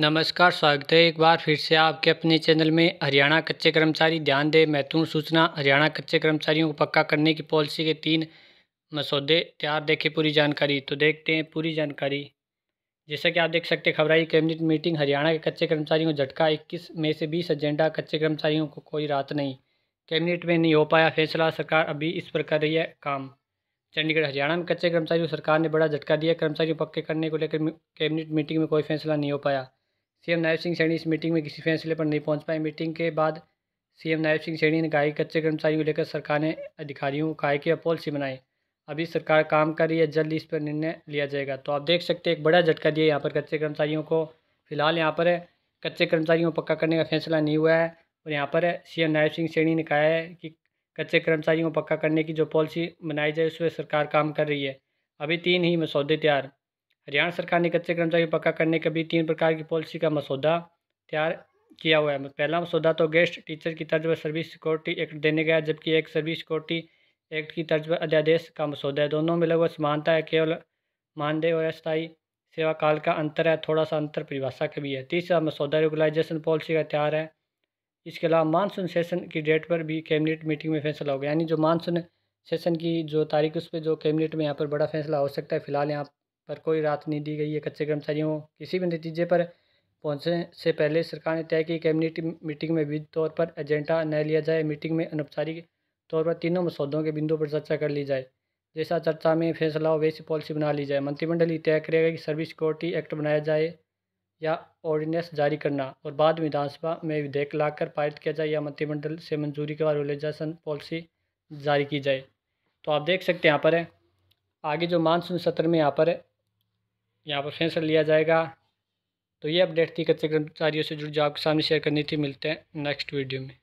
नमस्कार स्वागत है एक बार फिर से आपके अपने चैनल में हरियाणा कच्चे कर्मचारी ध्यान दें महत्वपूर्ण सूचना हरियाणा कच्चे कर्मचारियों को पक्का करने की पॉलिसी के तीन मसौदे तैयार देखें पूरी जानकारी तो देखते हैं पूरी जानकारी जैसा कि आप देख सकते हैं खबराई कैबिनेट मीटिंग हरियाणा के कच्चे कर्मचारियों को झटका इक्कीस में से बीस एजेंडा कच्चे कर्मचारियों को कोई राहत नहीं कैबिनेट में नहीं हो पाया फैसला सरकार अभी इस पर कर रही है काम चंडीगढ़ हरियाणा में कच्चे कर्मचारियों को सरकार ने बड़ा झटका दिया कर्मचारियों पक्के करने को लेकर कैबिनेट मीटिंग में कोई फैसला नहीं हो पाया सीएम नायब सिंह सैनी इस मीटिंग में किसी फैसले पर नहीं पहुंच पाए मीटिंग के बाद सीएम नायब सिंह सैनी ने कहा कि कच्चे कर्मचारियों को लेकर सरकार ने अधिकारियों को कहा कि पॉलिसी बनाए अभी सरकार काम कर रही है जल्द इस पर निर्णय लिया जाएगा तो आप देख सकते हैं एक बड़ा झटका दिया यहाँ पर कच्चे कर्मचारियों को फिलहाल यहाँ पर कच्चे कर्मचारियों को पक्का करने का फैसला नहीं हुआ है और यहाँ पर सी नायब सिंह सैनी ने कहा है कि कच्चे कर्मचारियों को पक्का करने की जो पॉलिसी बनाई जाए उस पर सरकार काम कर रही है अभी तीन ही मसौदे तैयार हरियाणा सरकार ने कच्चे कर्मचारी पक्का करने के भी तीन प्रकार की पॉलिसी का मसौदा तैयार किया हुआ है पहला मसौदा तो गेस्ट टीचर की तर्ज पर सर्विस सिक्योरिटी एक्ट देने गया जबकि एक सर्विस सिक्योरिटी एक्ट की तर्ज पर अध्यादेश का मसौदा है दोनों में लगभग समानता है केवल मानदेय और अस्थायी सेवा काल का अंतर है थोड़ा सा अंतर परिभाषा का भी है तीसरा मसौदा रेगुलाइजेशन पॉलिसी का तैयार है इसके अलावा मानसून सेशन की डेट पर भी कैबिनेट मीटिंग में फैसला होगा यानी जो मानसून सेशन की जो तारीख उस पर जो कैबिनेट में यहाँ पर बड़ा फैसला हो सकता है फिलहाल यहाँ पर कोई राहत नहीं दी गई है कच्चे कर्मचारियों किसी भी नतीजे पर पहुंचने से पहले सरकार ने तय की कैबिनेट मीटिंग में विधि तौर पर एजेंडा न लिया जाए मीटिंग में अनौपचारिक तौर पर तीनों मसौदों के बिंदुओं पर चर्चा कर ली जाए जैसा चर्चा में फैसला हो वैसी पॉलिसी बना ली जाए मंत्रिमंडल ये तय करेगा कि सर्विस सिक्योरिटी एक्ट बनाया जाए या ऑर्डिनेंस जारी करना और बाद में विधानसभा में विधेयक लाकर पारित किया जाए या मंत्रिमंडल से मंजूरी के बाद रिलेजेशन पॉलिसी जारी की जाए तो आप देख सकते हैं यहाँ पर आगे जो मानसून सत्र में यहाँ पर यहाँ पर फैसला लिया जाएगा तो ये अपडेट थी कच्चे कर्मचारियों से जुड़ी जो आपके सामने शेयर करनी थी मिलते हैं नेक्स्ट वीडियो में